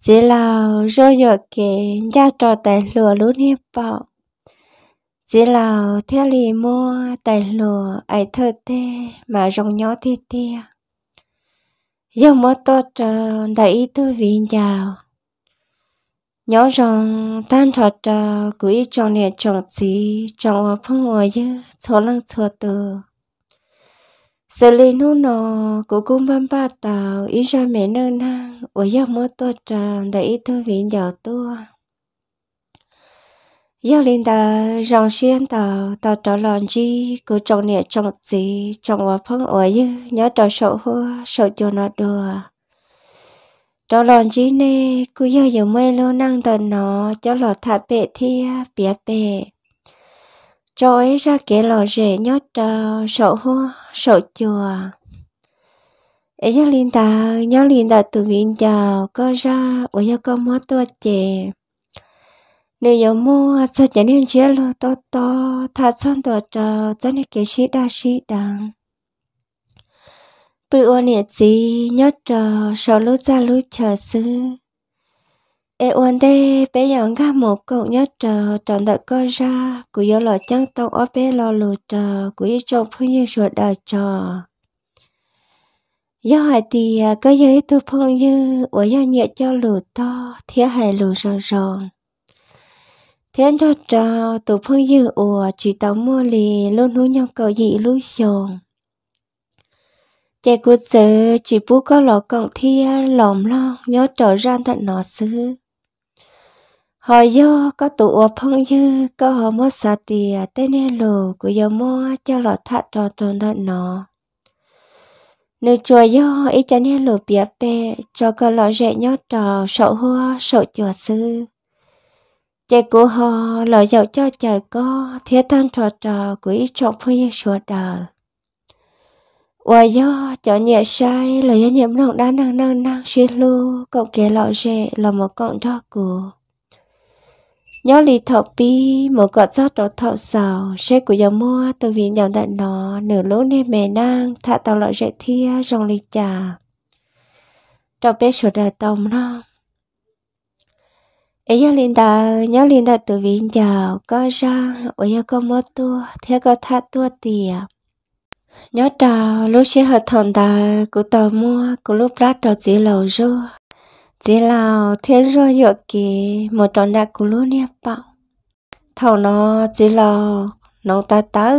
chỉ là rơi giờ kể ra trò tài lửa lũ hiệp bảo chỉ là theo lì mua tài lừa ai thơ tê mà rong nhỏ tê tê giờ mua to trò đại ý tư viên chào nhỏ rong tan thoát trò cứ ý chọn nè chọn gì chọn ở phong ở dư số lăng số từ sơ lê nô nọ cô cũng băm ba tàu ý ra mẹ nơ na ở dọc mơ tô trà để ý thư viện giàu tua yêu linh tờ rong xiên tàu tàu trò lòn chi cứ trồng nè trồng gì trồng hoa phong ở dư nhớ trò sầu hoa sầu cho nó đùa trò lòn chi nè cứ giờ giờ mây lô năng tờ nọ, cho lọt thả bệ thia bịa bệ cho ấy ra kẻ lò rể nhót sổ hô sổ chùa ấy ra liên ta nhớ liên ta từ viện chờ có ra ở cho con mất tua chè nếu giờ mua cho trẻ nên chia lô to to thà son tờ chờ cho nên kẻ sĩ đa sĩ đàng bữa ô nè gì nhớ chờ sổ lúa ra lúa chờ xưa 애원데 배양가 먹고 녀저 전다 거자 구여러 장동 어베 러루저 구이 좀 푸니 쇼다저 do thì à, có giới tu phong như ở do nhẹ cho lù to thế hài lù sòn sòn thế cho trò tu phong như ở chỉ tàu mua lì luôn hú nhau cầu dị lú sòn chạy cuộc chỉ bú có lọ cọng thia lòm lo nhớ trò ran thật nó xứ họ do có tụ phong dư có họ mất xa tìa à, tên nè lù của dầu mua cho lọ thắt trò tròn thật nọ nếu chùa do ý cho nè lù bia bè cho cơ lọ rẻ nhó trò sậu hoa sậu chùa sư chạy của họ lọ dầu cho trời có thiết thân trò trò của ý trọng phu yên sùa đời và do cho nhẹ sai là do nhiễm lòng đa năng năng năng xin lưu cộng kế lọ rẻ là một cộng cho của nhớ li thọ pi một cọt gió đó thọ sầu xe của dòng mua từ vì nhận đại nó nửa lỗ nên mẹ nang thả tàu lọ rễ thia rong li trà trong bé sổ đời tông nó ấy nhớ liên đà nhớ liên đà từ vì chào có ra ở nhà có mua tua thế có thả tua tiền nhớ trò lúc xe hợp thằng ta của tàu mua của lúc lát trò chỉ lầu rô chỉ là thiên rồi giờ kì một tròn đa cú lúa nè bảo thầu nó chỉ là nó ta ta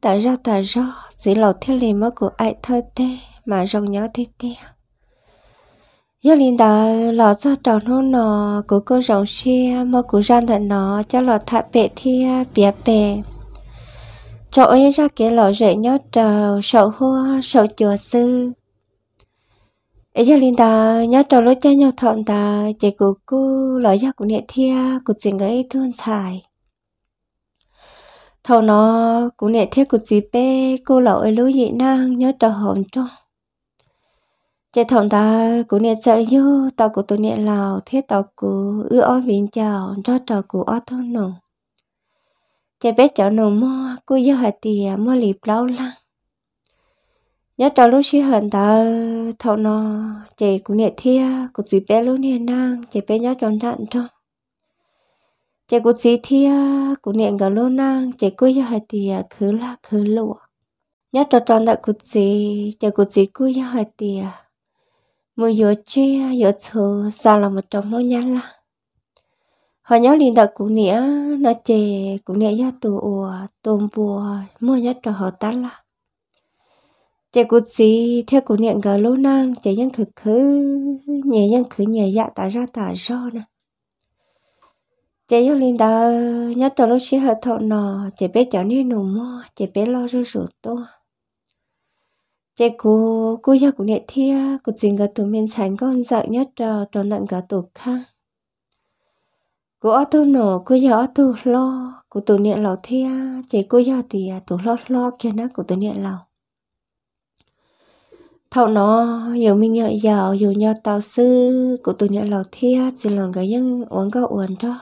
ta ra ta ra chỉ là thiên lý mất của ai thơ tê mà rong nhớ tê tê giờ liền đó lọ cho tròn hôn nó của cô rồng xe mất của gian thật nó cho lọ thạ bệ thia bịa bè chỗ ấy ra cái lọ rễ nhớ trào sầu hoa sầu chùa sư ấy giờ linh ta nhớ trò lối chơi nhau thọn ta chạy của cô lối ra của nhẹ thia của chuyện ấy thương xài thầu nó của nhẹ thia của chị bé cô lão ấy lối dị năng nhớ trò hồn cho chạy thọn ta của nhẹ sợ vô tàu của tôi nhẹ lào thiết tàu của ưa oi viện chào cho trò của oi thôn nồng chạy bé cháu nồng mua cô yêu hạt tiền mua lịp lâu lăng nhớ trò lúc xí hận ta thọ nó chị cũng nhẹ thia cũng chỉ bé lúc nhẹ năng chị bé nhớ tròn đạn cho chị cũng chỉ thia cũng nhẹ gần lúc nang chị cứ nhớ hai tia cứ là cứ lụa nhớ trò tròn đại cũng chỉ chị cũng chỉ cứ nhớ hai tia mua gió chia gió chờ xa là một trong mỗi nhá là họ nhớ liền đặt cũng nhẹ nó chị cũng nhẹ nhớ tù ủa tôm bùa mua nhớ trò họ ta là chị cút gì theo cụ niệm gà lô nang chị ยัง khử khử khứ nhẹ dạ tả ra tả do nè chị yêu linh đó nhớ tổ lúc xí hợp thọ nò chị bé chọn đi nụ mò chị bé lo rơ rủ to chị cô cô gia cụ niệm thia cụ dình gà tụi miền sánh con dạng nhất trò trò nặng gà tụi khang cô ở tu nổ cô giờ ở tu lo cô tụi niệm lầu thia chị cô giờ thì tụi lo lo kia nó cô tụi niệm lầu thảo nó giờ mình nhớ giàu dù nhớ tao sư của tụi nhớ lầu thia chỉ lòng cái dân uống có uống đó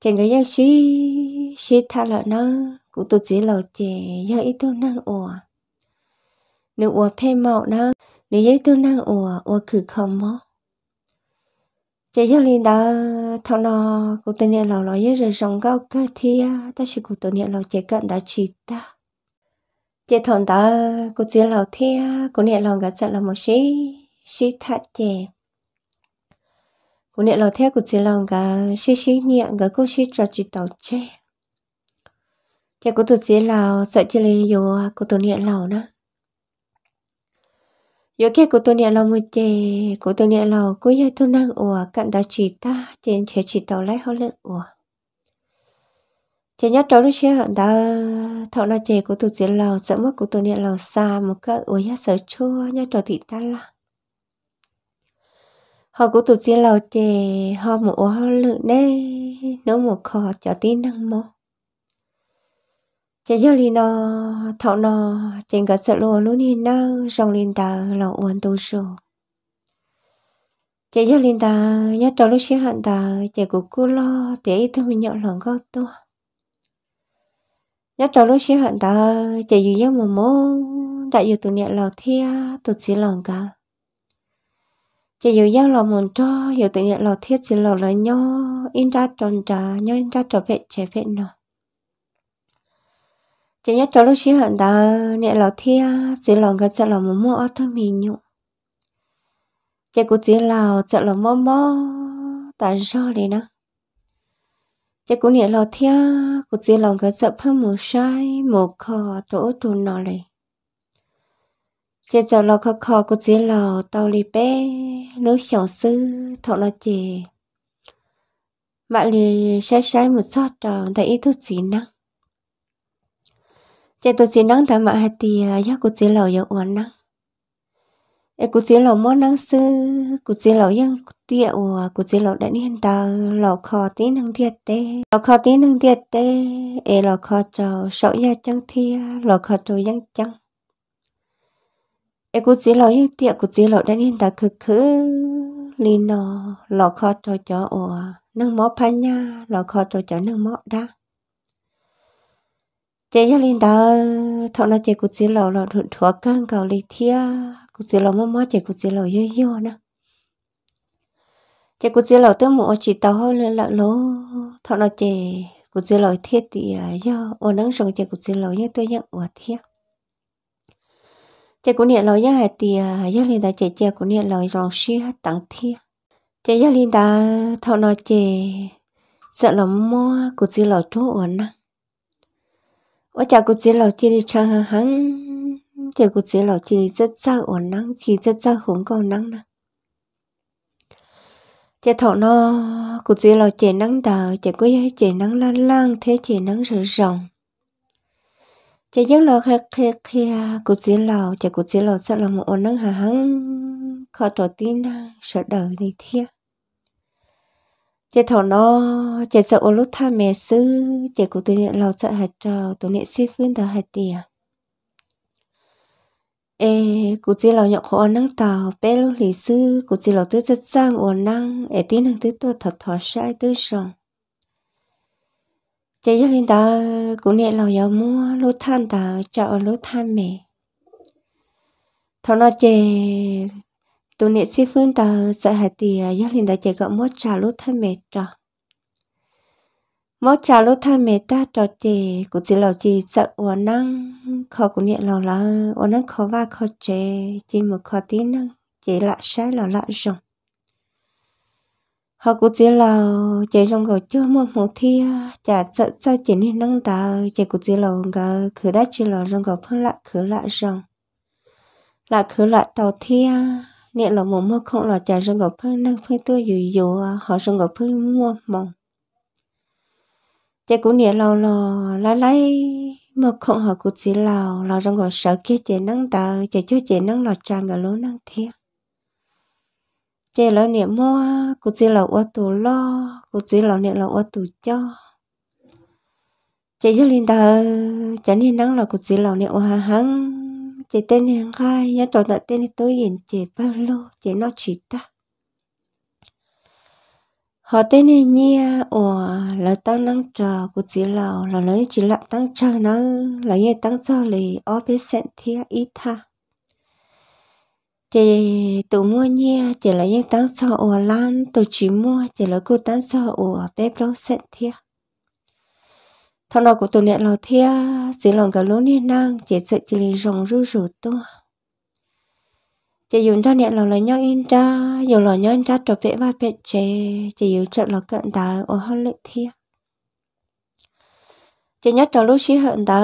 chẳng cái dân xí xí tha lợ nó của tụi chỉ lầu trẻ dân ít tôi năng ủa nếu ủa phê mạo nó nếu ít tôi năng ủa ủa cứ không mó chỉ dân linh đó thọ nó của tụi nhớ lầu lò giấy rồi sống có cái thia ta sẽ của tụi nhớ lầu trẻ cận đã chỉ ta chế thằng ta cô chế lầu thia cô nè lòng gạt sợ là một sĩ sĩ thắt chế cô nè lầu thia cô chế lòng gà sĩ sĩ nhẹ gà cô sĩ trò chỉ tàu chế chế có tụt chế lầu sợ chế lấy vô có tụt nè lầu nữa yo kia có tôi nè lòng một chế có tôi nè lòng cô giờ tôi năng ủa cạn đã chỉ ta trên chế chỉ tàu lấy họ lợn ủa chị nhớ trâu lúc xưa hận đó thọ là chè của tụi chị lò sợ mất của tụi nè lò xa một cái ủi giá sợ chua nhớ trâu thì ta là họ của tụi chị lò chè họ một ổ họ lự nè nấu một kho cho tí năng mò chị giờ lì nó thọ nó chị gặp sợ lùa luôn đi năng rong lên tờ lò uốn tu sổ chị giờ lên tờ nhớ trâu lúc xưa hận tờ chè của cô lo để ý thôi mình nhận lòng gốc tôi nhớ trò lúc xí hận ta chạy dù giấc mồm mô đại dù tụi nhẹ lò thia tụi xí lòng cả chạy dù giấc lò mồm cho dù tụi nhẹ lò thiết, xí lò lời nhó in ra tròn trà nhó in ra trò vẹn trẻ vẹn nọ chạy nhớ trò lúc xí hận ta nhẹ lò thia xí lòng cả chạy lò mồm mô ở thân mình nhụ chạy cụ xí lò chạy lò mô mô tại sao đi nữa chắc cũng nhẹ lo thia cũng chỉ lòng cái sợ phơ một sai một kho tổ tù nọ lì chỉ sợ lo kho kho cũng chỉ lo tàu lì bé nước sầu sư thọ là chè mà lì sai sai một sót tròn thấy ý thức gì năng chỉ tôi chỉ năng thả mà hạt tia giác cũng chỉ lo yêu uốn năng e cụ chế lò mốt năng sư cụ chế lò yên cụ tiệ ủa cụ chế lò đã niên tờ lò khó tí năng thiệt tê lò khó tí năng thiệt tê e lò khó trò sổ ya chăng thia lò khó trò yang chăng e cụ chế lò yên tiệt cụ chế lò đã niên tờ khứ khứ lì nò lò khó trò chó ủa năng mó phá nha lò khó trò chó năng mó đa chị gia linh đó thọ là chị cũng chỉ lầu lầu thuận thuở cơn cầu lý thia cũng chỉ lầu mơ mơ chị cũng chỉ lầu dơ dơ nữa chị cũng chỉ lầu tới mùa chị tàu hơi lên lợ lố thọ là chị cũng chỉ lầu thiết thì à, do ô nắng sông chị cũng chỉ lầu như tôi nhận ủa thiết chị cũng niệm lầu nhá hạt thì gia à, linh đã chị chị cũng niệm lầu dòng xí hết tặng thiết chị gia linh đã thọ là chị sợ lắm mơ cũng chỉ lầu chỗ ổn năng 我家个只老天哩唱行行，这个只老天哩只早我能，其只早红高能呢。这头呢，个只老只能的，这个也只能浪浪，thế chỉ 能 rửa rồng. Chỉ dân lo khé khé khé, cụ chỉ lo, chỉ cụ chỉ lo sẽ là một ổn năng hà hăng, khó trò tin, sợ đời này thiệt chị thọ nó chị sợ ô lúc tha mẹ sư chị cũng tụi nó sợ hạt trò tụi nó sư phương thở hạt tiền à. ê cụ chỉ là nhọc khó năng tàu bé lúc lì sư cụ chỉ là tứ chất sang ổn năng ê tí năng tứ tôi thật thọ sai tứ sống, chị gia linh ta cụ nè lầu giàu mua lúc than ta chợ lúc than mẹ thọ nó chị tụi nè xí phương tờ sợ hạt tì à, giá linh đã chạy gọi mốt trà lốt thay mệt trò mốt trà lốt thay mệt ta trò chè cũng chỉ là chỉ sợ ủa năng khó cũng nhẹ lòng là ủa năng khó va khó chè chỉ một khó tí năng chỉ lạ sai là lạ rồng họ cũng chỉ là chạy trong cầu chưa một một thi à, chả sợ sợ chỉ nên năng ta chạy cũng chỉ là ngờ khử đã chỉ là trong cầu phương lại khử lại rồng lại khử lại tàu thi à, nè là một mua không là chả rừng gặp phương năng phương tôi dù dù họ rừng gặp phương mua mong chả cũng nè là là lái lái mà không họ cũng chỉ là là rừng gặp sợ kia chỉ năng tờ chỉ cho chỉ năng là trang cả lối năng thiệt chả là nè mua cũng chỉ là ô tô lo cũng chỉ là nè là ô tô cho chả cho linh tờ chả nên năng là cũng chỉ là nè ô hà hăng chị tên hàng gai nhớ tổ đợi tên tôi yên chị bao lâu chị nó chỉ ta họ tên này nhia ủa là tăng năng trò của chị lào là lấy chị lặng tăng trò nó là như tăng trò lì ở bên sẹn thia ít tha chị tụ mua nhia chị là như tăng trò ủa lan tụ chỉ mua chị là cô tăng trò ủa bên đâu sẹn thia thằng nào của tôi nè lò thia chỉ lòng cả lúa nên năng chỉ sợ chỉ lên rồng rú rủ to chỉ dùng cho nè lò lấy nhau in ra dùng lò nhau in ra trộn vẽ và vẽ chè chỉ dùng trợ lò cận đá ở hơn lệ thia chỉ nhất trò lúc xí hận đá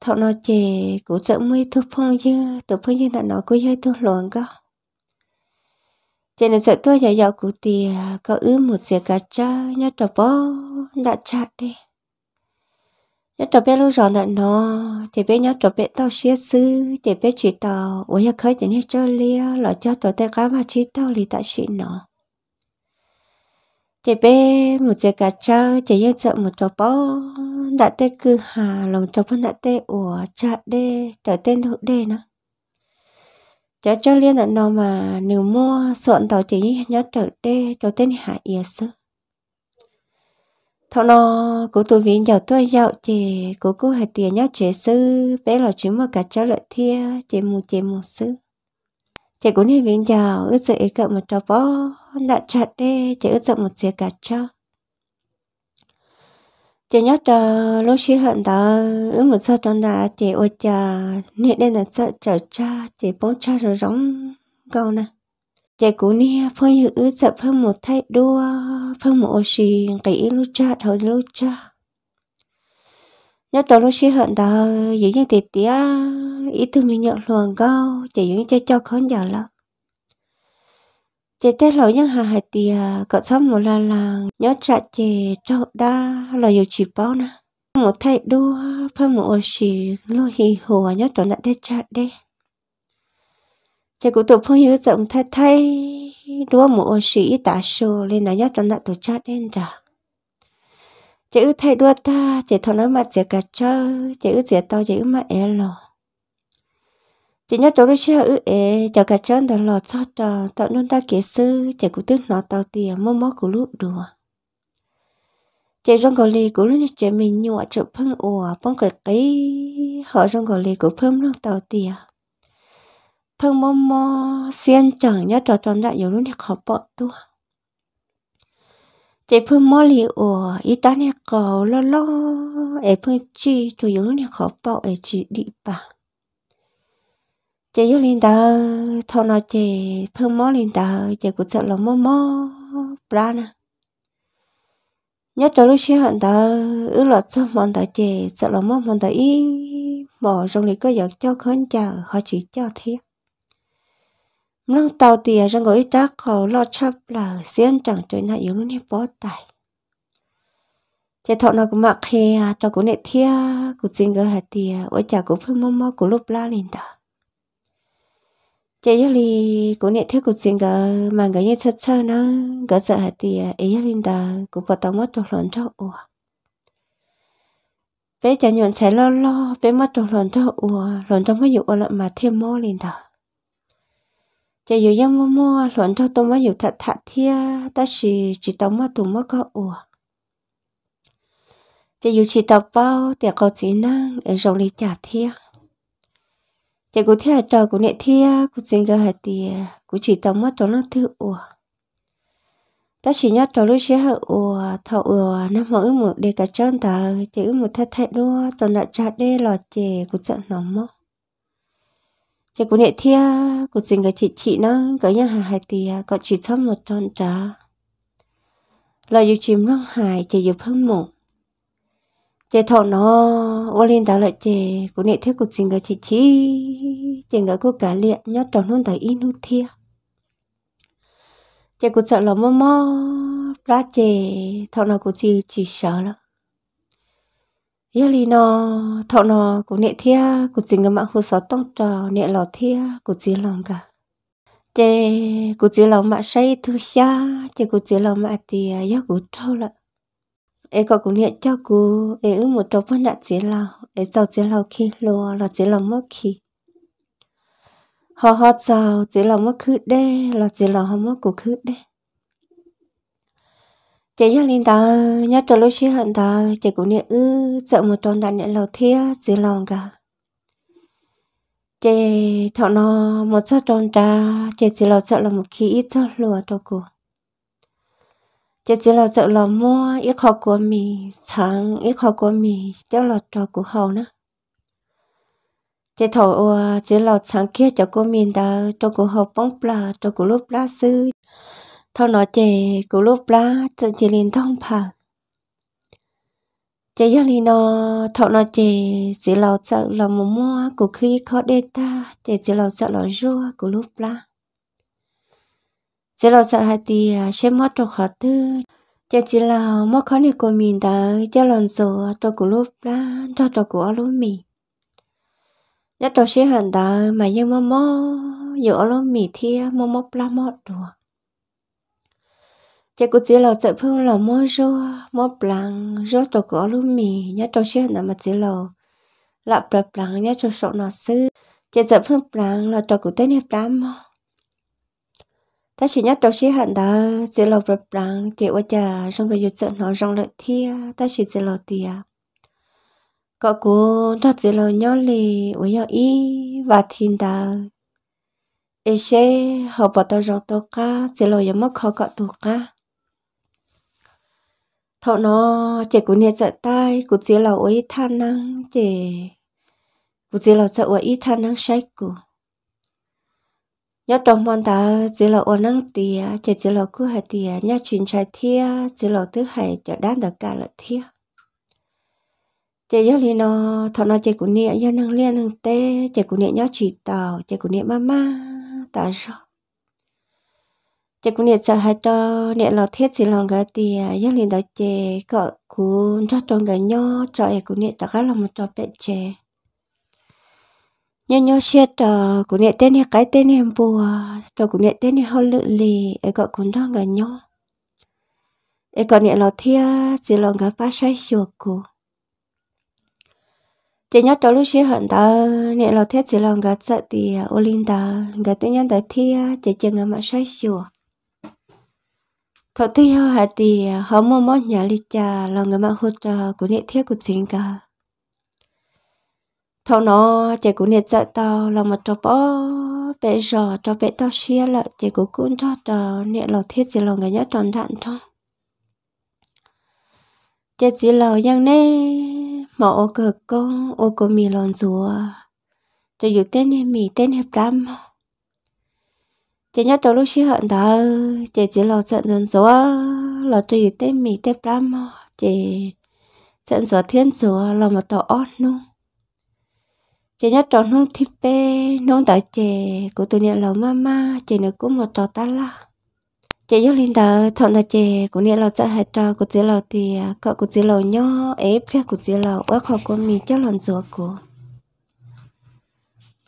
thọ nó chè cũng sợ mấy thu phong chứ tụi phong như thằng nó cứ hay thuốc loạn cơ chỉ là sợ tôi dạy dạo cụ tìa có ứ một dìa cá cha nhất trò bó đã chặt đi nhớ trò bé lúc rồi nè nó chỉ bé nhớ trò bé tao xía sư chỉ bé chỉ tao ủa giờ khơi chỉ nhớ cho lia là cho trò tay cá và chỉ tao lì tại xịn nó chỉ bé một giờ cả chơi chỉ nhớ sợ một trò bó đã tê cư hà lòng trò phân đã tê ủa chặt đê trở tên thụ đê nó, cho cho liên là nó mà nếu mua sọn tao chỉ nhớ trở đê trò tên hạ yết sư thọ nó cố tôi viên giàu tôi giàu chị cố cố hai tiền nhau chế sư bé là chúng mà cả cháu lợi thia chị mù chị mù sư chị cũng hai viên giàu ước sự ấy cậu một trò bó đã chặt đi chị ước rộng một xìa cả cháu chị nhớ trò lúc xí hận đó ước một sao trong đã chị ôi chà nị đây là sợ chờ cha chị bóng cha rồi róng câu nè chạy cú nè phong như ư sợ phong một thay đua phong một xì cái lúc cha thôi lúc cha nhớ tổ lúc xì hận đó dễ nhiên thì tía ý thương mình nhận luồng cao chạy những chơi cho khó nhỏ lắm chạy tết lỗi nhân hà hải tìa cậu sống một là là nhớ trả chị cho đa là dù chỉ bao nè một thay đua phân một xì lô hì hồ nhớ tổ đã tết chạy đây 这古多朋友总太太，多么是一大数，连那要转那都差点着。这有太多大，这头那么这个车，这有这到这有么矮了。chỉ nhớ đồ lúc xưa ư ế cho cả chân đã lọt cho trò tạo nên đa kế sư chỉ cũng tức nó tiền mơ mơ của lúc đùa chỉ rong gò lì của lúc chỉ mình nhụa chụp phân ủa bông cái cái họ rong gò lì của phơm nó tạo tiền phương mô mô xiên chẳng nhớ trò tròn đã yếu luôn thì khó bỏ tu chỉ phương mô lì ủa ý ta nè cầu lo lo ấy phương chi tu yếu luôn thì khó bỏ ấy chỉ đi bà chỉ yếu lên đó thôi nó chỉ phương mô lên đó chỉ cũng sợ là mô mô bra nè nhớ trò lúc xưa hận đó ước lọt cho mòn đó chỉ sợ là mô mòn đó ý bỏ trong này có giọt cho khấn chờ họ chỉ cho thiệt nâng tàu tìa rằng gọi ta khẩu lo chấp là xiên chẳng trời nạ yếu luôn hiếp bó tài chạy thọ nào cũng mặc khi à cho cũng nệ thia cũng xin gỡ hạt tìa à, ôi chả cũng phương mong mong của lúc la lên ta chị yali cũng nệ thia cũng xin gỡ mà gỡ như chất sơ nó gỡ sợ hạt tìa ấy lên ta cũng bỏ tao mất tuột lộn cho ủa bé chả nhuận sẽ lo lo bé mất tuột lộn cho ủa lộn cho mấy vụ ở lại mà thêm mò lên ta giờ dạ, dù giang mua mua luận cho tôi mới dù thật thật thia ta chỉ chỉ tao mà tụi mới có ủa giờ dạ, dù chỉ tao bao tiệc có dạ, chỉ năng ở rộng lý trả thia giờ cũng thia trò cũng nệ thia cũng xin gỡ hạt tiề cũng chỉ tao mới trò năng thứ ủa ta chỉ nhớ trò lúc xưa hả ủa thọ ủa nó mở một để cả chân ta chỉ ước một thật thay đua trò lại trả đê lò trẻ cũng giận nóng mất chị cũng nệ thia của chính cái chị chị nó cái nhà hàng hai tia có chỉ xong một tròn trà là dù chìm nó hài chị dù phân một chị thọ nó ô lên đó lại chị cũng nệ thia của chính cái chị chị chị cái cô cả liệt nhát tròn hơn tại in hút thia chị cũng sợ là mơ mơ ra chị thọ nó cũng chỉ chỉ sợ lắm yêu lì nó thọ nó cũng nệ thia cũng chỉ ngắm hồ sơ tông trò nệ lò thia cũng chỉ lòng cả chê cũng chỉ lòng mà say thứ xa chê cũng chỉ lòng mà thì yêu e cũng thâu lận ấy có cũng nệ cho cô ấy e ước một trò phân đã chỉ lòng ấy e sau chỉ lòng khi lò là chỉ lòng mất khi họ họ chào chỉ lòng mất khứ đê là chỉ lòng họ mất cũng khứ đê chị nhớ lên đó nhớ cho lúc xí hận đó chị cũng nhớ ư sợ một tuần đàn nhớ lâu thía dễ lòng cả chị thọ nó một chút tuần trà chị chỉ lâu sợ là một khi ít cho lừa cho cô chị chỉ lâu sợ là mua ít khó của mình chẳng ít khó của mình cho là cho cô hầu nữa chị thọ ua ờ, chỉ lâu chẳng kia cho cô mình đó cho cô hầu bóng plà cho cô lúc lá sư thao nó chè cú lúc lá chân chỉ lên thông phở chè gia lì nó thao nó chè chỉ lâu sợ là mù mua cú khi khó đê ta chè chỉ lâu sợ là rua cú lúc lá chỉ lâu sợ hai tì sẽ mất đồ khó tư chè chỉ là mất khó này của mình đã chè lần rồi tôi cú lúc lá cho tôi cú ở lúc mình nhất tôi sẽ hẳn đó mà nhưng mà mò giữa lúc mình thì mò mò lá mò được chỉ cũng chỉ là chạy phương là mua rô mua bằng rô tổ cỏ lúa mì nhớ tổ xe nằm mà chỉ là là bằng bằng nhớ tổ sọ nó sư chỉ chạy phương bằng là tổ cụ tên hiệp đám mà ta chỉ nhớ tổ xe hẳn đó chỉ là bằng bằng chỉ qua chả trong cái dụ sợ nó rong lợi thia ta chỉ chỉ là tia có cô ta chỉ là nhớ lì với nhau y và thiên đạo ê xe họ bảo tao rong tao cá chỉ là yếm mất khó cả tụ cá thọ nó chỉ cũng nhẹ chạy tai, cũng chỉ là ôi than năng chỉ cũng chỉ là chạy ôi than năng sách của nhớ trong bọn ta chỉ là ôn năng tìa chỉ chỉ là cứ hai tìa nhớ chuyển trái thia chỉ là thứ hai cho đan được cả là thia chỉ nhớ liền nó thọ nó chỉ cũng nhẹ nhớ năng liên năng tê chỉ cũng nhẹ nhớ chỉ tàu chỉ cũng nhẹ mama tại sao chị cũng nhận sợ hai à, cho nhận lo thiết gì lòng cái thì dân liền đó chị có cũng cho trong cái nhỏ cho em cũng nhận tất cả lòng cho bé chị nhỏ nhỏ xe cho cũng nhận tên cái tên em bùa cho cũng nhận tên hơn lự lì em có cũng cho cái nhỏ em còn nhận lo thiết gì lòng cái phát sai sửa cú, chị nhớ cho lúc xưa hận ta nè lo thiết chị lòng cái sợ thì ô linh ta gạt tự nhiên ta thi chị chừng mà sai sửa thọ tí hô hà thì họ mò mò nhà li cha là người mà hỗ trợ của nghệ thiết của chính cả thọ nó chạy của nghệ chạy tao là mà cho bỏ bé rò cho bé tao xia là chạy của cũng cho cho nghệ lò thiết chỉ là người nhớ tròn đạn thôi chạy chỉ là giang nè mà ô cờ con ô cờ mì lòn rùa cho dù tên này mì tên hẹp đam chị nhớ trong lúc xí hận đó chị chỉ lo giận dần dỗ lo tùy tết mì tết lắm chị giận dỗ thiên dỗ lo mà tổ on luôn chị nhớ trong nông thi bê nông đợi chị của tôi nhà lầu mama chị nữa cũng một tổ ta la chị nhớ lên đó thọn là chị của nhà lầu sẽ hai trò của chị lầu thì cậu của chị lầu nhớ ép phía của chị lầu ước họ của mì chắc lần dỗ của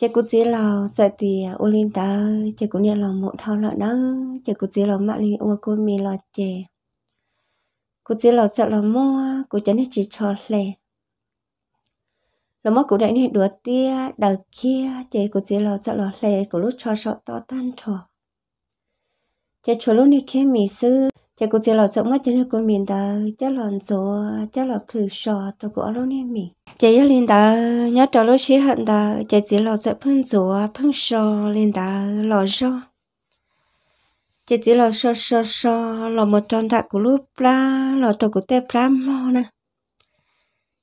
chị cũng chỉ là sợ thì à, ô linh ta chị cũng như là một thao lợi đó chị cũng chỉ là mạng linh ô cô mì là chị cũng chỉ là sợ là mua cũng chẳng hết chỉ cho lẹ là mất cũng đại nên đùa tia đầu kia chị cũng chỉ là sợ là lẹ của lúc cho sợ to tan trò chị chủ lúc này khi mì sư chỉ cô chỉ là sống ngất chỉ là con mình ta chỉ là số chỉ là thử sò tôi có luôn em mình chỉ là linh ta nhớ cho lối xí hận ta chỉ chỉ là sẽ phun số phun sò linh ta lò sò chỉ chỉ là sò sò sò là một trong thạc của lúc la là tôi của tê la mò nè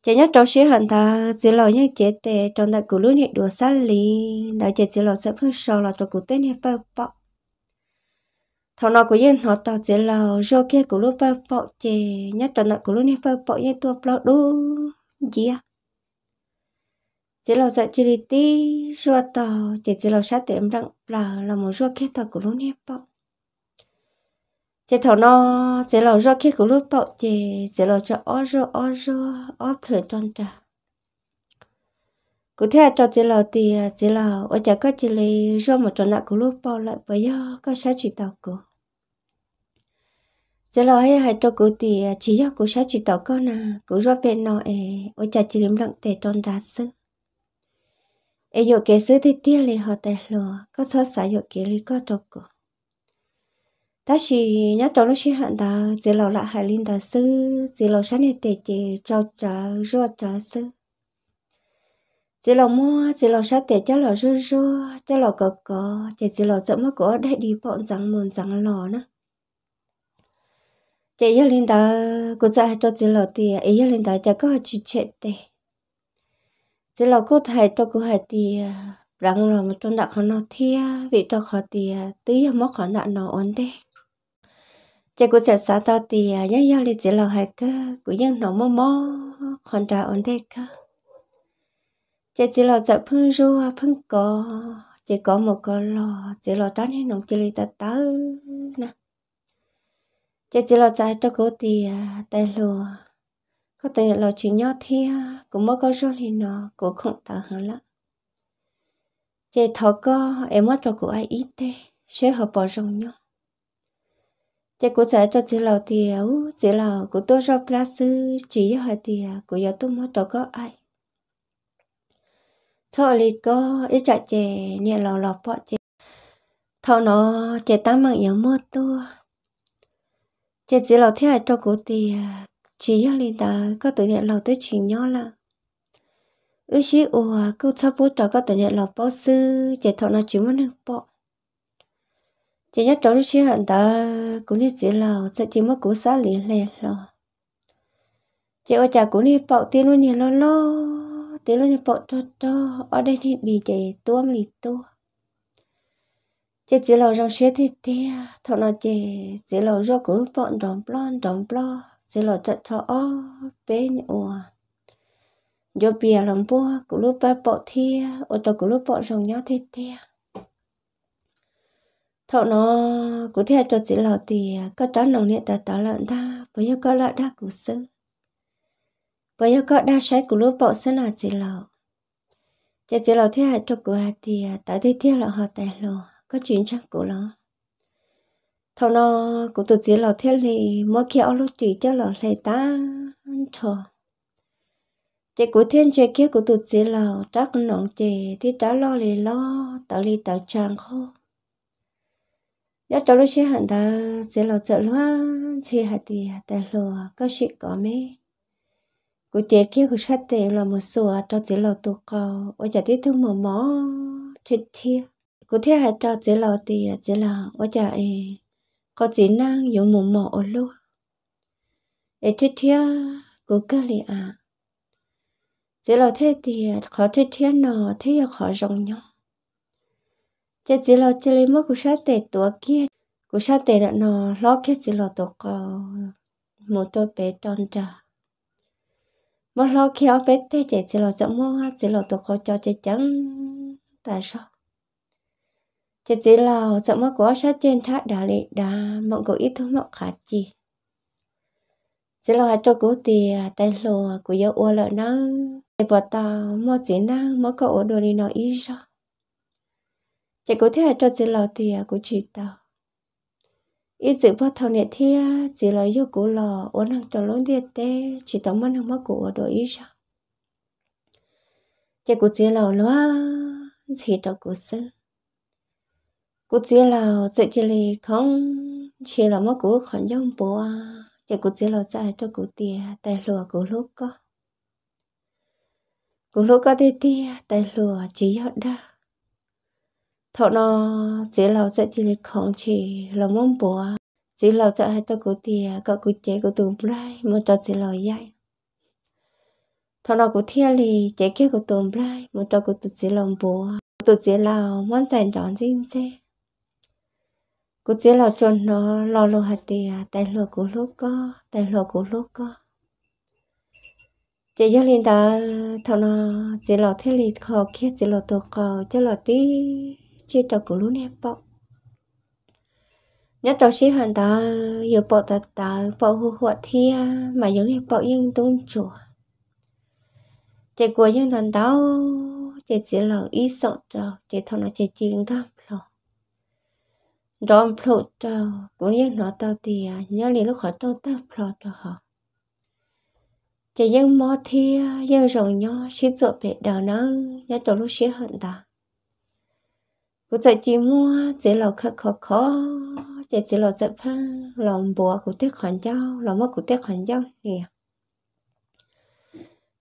chỉ nhớ cho xí hận ta chỉ là nhớ chế tê trong thạc của lúc này đùa sát lì đó chỉ chỉ là sẽ phun sò là tôi của tê này bao bọc thằng nó của dân nó tao sẽ là do kia của lúc bao bọ chè nhất trận nợ của lúc này bao bọ như tua bao đu gì à chỉ là dạy chỉ đi do tao chỉ chỉ là sát tiệm rằng là là một do kia tao của lúc này bao chỉ thầu nó chỉ là do kia của lúc bao chè chỉ là cho ó do ó do ó thời toàn trà cụ thể cho chỉ là thì chỉ là ở chợ có chị lấy do một trận nợ của lúc bao lại bây giờ có sát chỉ tao của giờ lo hay hai tôi cứ thì à, chỉ cho cứ sao chỉ tao con à cứ rõ bên nó ê ôi cha chỉ lắm lặng tệ tròn ra sư ê yo kế sư thì tiếc lì họ tệ lo có sao xả yo kế lì có trọc cổ ta chỉ nhớ trò lúc xí hạn đó giờ lo lại hai linh đó sư giờ lo sáng nay tệ chỉ trao trả rõ trả sư chỉ lo mua chỉ lo sáng tiền chỉ lo rơ rơ chỉ lo có có chỉ chỉ lo chậm mất của đại đi bọn rằng muốn rằng lò nữa chị yêu linh đó cô cha cho chị đi thì yêu linh đó cha có chị chết tê chị lọ cô thầy cho cô hay thì rằng là một trong đã khó nó thia vì cho khó thì tí mất khó nạn nó ổn đi, chị cô cha xã to thì yêu yêu linh chị lọ hay cơ cũng nhưng nó mơ mơ còn trả ổn tê cơ chị chỉ là chạy phương rùa phương cò chỉ có một con lò chỉ là tán hết nồng chỉ lì ta tới nè chỉ chỉ là trái cho cô thì à, tay lùa có thể là chỉ nhau thì à, cũng mới có rồi thì nó cũng không tạo hơn lắm chỉ thọ có em mất cho cô ai ít thế sẽ hợp bỏ rồng nhau à, chỉ cô trái cho chỉ là thì chỉ là cô tôi ra plus chỉ hỏi thì cô giờ tôi mất cho có ai thôi lì có ít chạy chè nhẹ lò lò bỏ chè thọ nó chè tám mạng yếu mua tôi chị chỉ lo thế hệ cho cổ thì à, chỉ cho linh ta có tự nhận lâu tới chỉ nhớ là ư sĩ ủa cứ cho bố trò có tự nhận lâu bó sư chị thọ nó chỉ muốn được bỏ chị nhớ cháu đi sĩ hận ta cũng đi chỉ lâu sẽ chỉ mất cố xã lý lệ lo, chị ở nhà cũng đi bỏ tiền luôn nhỉ lo lo tiền luôn đi bỏ cho cho ở đây thì bị chị tuông đi tuông chỉ chỉ lâu trong xe thì tia thọ nó chỉ chỉ lầu do cứ bọn đồng plon đồng plo chỉ lầu chặt thọ ó bên ủa do bìa lòng bua cứ lúc ba bọ thia ô tô cứ lúc bỏ rồng nhau thì tia thọ nó cứ theo cho chỉ lầu thì có tao nồng nhẹ ta tao lợn ta bây giờ có lại đa củ sư bây giờ có đa sái của lúc bỏ sư là chỉ lầu chỉ chỉ lầu theo cho cửa thì tại thế theo là họ tài lùa có chuyện chắc của nó Thôi nó cũng tự chỉ là thế thì mỗi khi ông lúc chỉ cho là lệ ta thọ chị của thiên chị kia của tự chỉ là chắc nón chị thì trả lo thì lo tạo lì tạo chàng khô Nhất cho lúc xí hẳn ta chỉ là sợ loa chỉ hạt thì hạt tài có sự có mấy của chị kia của sát tiền là một số, cho chỉ là tụ cầu ở chả thì thương mà mỏ thiệt thiệt cụ thể hãy cho chế lò thì chế lò ở chợ có chỉ năng dùng một mỏ ở luôn để thiết thiết cụ cơ lì à chế lò thế thì khó thiết thiết nó thế là khó rộng nhau chế chế lò chế lấy mất cụ sát tệ tuổi kia cụ sát tệ là nó lo cái chế lò tổ cò một tôi bé tròn trà mà lo kia bé tê chế chế lò chậm mua chế lò tổ có cho chế chẳng tại sao chỉ chỉ là sợ mất quá sát trên thác đã lệ đã mộng cổ ít thứ mộng khá chi chỉ là cho cố tì tay lùa của yêu ô lợ nó để bỏ tàu mua chỉ năng mua cậu đồ đi nó ít cho chỉ có thể cho chỉ là tì của chị tàu ý dự bắt thầu nè thì chỉ là yêu cố lò ô năng cho lớn thiệt tê chỉ tàu mất hàng mất cổ đồ ít cho chỉ có chỉ là loa chỉ tàu cổ xưa cú chỉ là chỉ chỉ là không chỉ là mất cú khẩn dông bố à chỉ cú chỉ là chạy cho cú tiền tài lùa cú lúc có cú lúc có thì thì tài lùa chỉ ở đó thọ nó chỉ là chạy chỉ là không chỉ là mong bố à chỉ là chạy cho cú tiền có cú chế cú tụm lại một cho chỉ là vậy thọ nó cú thiên thì chế kia cú tụm lại mà cho cú tụt chỉ lòng bố tụt chỉ là muốn dành trọn riêng chứ cú chỉ lo cho nó lo lo hạt tiền tại lo của lúc có tại lo của lúc có chị giáo linh ta thằng nó chỉ lo thế lì khó kia chỉ lo tổ cò chỉ lo tí chỉ trò của lúc nè bọ Nhất tàu sĩ hoàn ta giờ bọ ta ta bọ hồ hộ thia mà giống như bọ yên tung chùa chị của dân thần tao chị chỉ lo ý sợ rồi chị thằng nó chị chuyện cam don pro tao cũng như nó tao thì à, nhớ liền lúc khỏi tao tao pro cho họ chỉ những mò thì những rồng nhỏ xí rộn về đầu nó nhớ tổ lúc xí hận ta cụ chạy chỉ mua chỉ lầu khắc khó khó chỉ chỉ lầu chạy pha lòng bùa cụ tiếc khoản giao lòng mất cụ tết khoản giao nè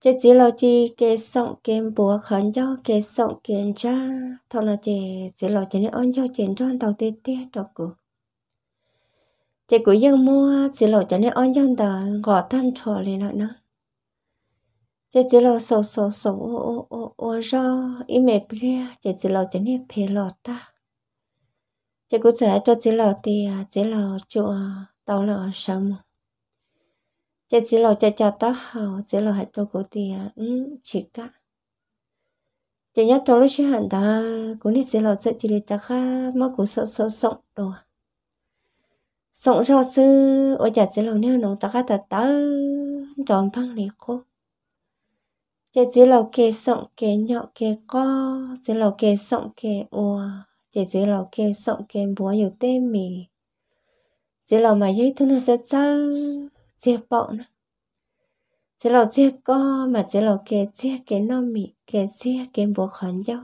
chế chỉ lo chi cái sống kiếm búa khẩn cho cái sống kiếm cha thôi là chỉ chỉ lo chỉ nên ăn cho chuyện cho tàu tê tê đó cụ chế cụ dân mua chỉ lo chỉ nên ăn cho tờ gõ thân thọ lên nữa nữa chế chỉ lo sầu sầu sầu ô ô ô ô cho im mệt bia chế chỉ lo chỉ nên phê lọt ta chế cụ sẽ cho chỉ lo tiền chỉ lo chỗ tàu là sao 这只老家教得好，只老还做古地啊，嗯，起噶。这要多了些很大，古里只老这几里大哈，么古送送送多。送上是，我家只老娘弄大哈大大，装帮里个。这只老给送给鸟给个，只老给送给我，这只老给送给我有点米，只老买一桶那只粥。chế chế lo chế có mà chế lo kê chế kê nó mì kê chia kê bố khẩn dâu